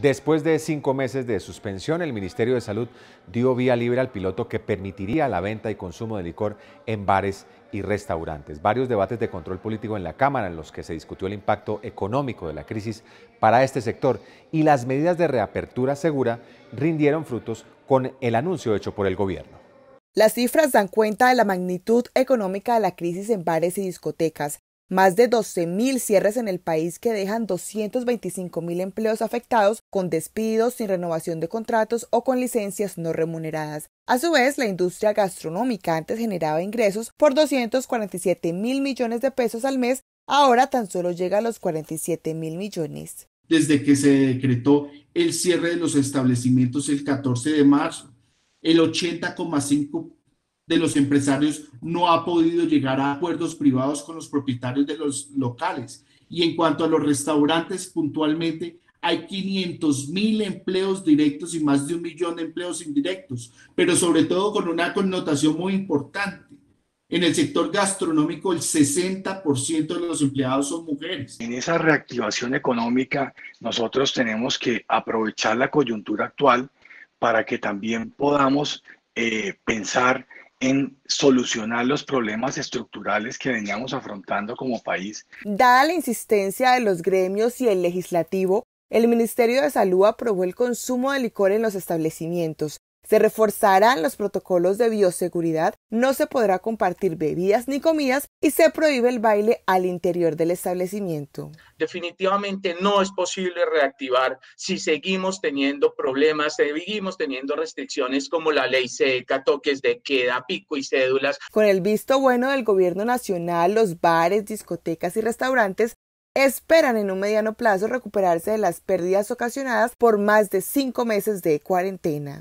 Después de cinco meses de suspensión, el Ministerio de Salud dio vía libre al piloto que permitiría la venta y consumo de licor en bares y restaurantes. Varios debates de control político en la Cámara en los que se discutió el impacto económico de la crisis para este sector y las medidas de reapertura segura rindieron frutos con el anuncio hecho por el gobierno. Las cifras dan cuenta de la magnitud económica de la crisis en bares y discotecas, más de 12.000 cierres en el país que dejan 225.000 empleos afectados con despidos sin renovación de contratos o con licencias no remuneradas. A su vez, la industria gastronómica antes generaba ingresos por 247 mil millones de pesos al mes, ahora tan solo llega a los 47 mil millones. Desde que se decretó el cierre de los establecimientos el 14 de marzo, el 80,5 de los empresarios no ha podido llegar a acuerdos privados con los propietarios de los locales. Y en cuanto a los restaurantes, puntualmente hay 500 mil empleos directos y más de un millón de empleos indirectos, pero sobre todo con una connotación muy importante. En el sector gastronómico, el 60% de los empleados son mujeres. En esa reactivación económica, nosotros tenemos que aprovechar la coyuntura actual para que también podamos eh, pensar en solucionar los problemas estructurales que veníamos afrontando como país. Dada la insistencia de los gremios y el legislativo, el Ministerio de Salud aprobó el consumo de licor en los establecimientos, se reforzarán los protocolos de bioseguridad, no se podrá compartir bebidas ni comidas y se prohíbe el baile al interior del establecimiento. Definitivamente no es posible reactivar si seguimos teniendo problemas, seguimos teniendo restricciones como la ley seca, toques de queda, pico y cédulas. Con el visto bueno del gobierno nacional, los bares, discotecas y restaurantes esperan en un mediano plazo recuperarse de las pérdidas ocasionadas por más de cinco meses de cuarentena.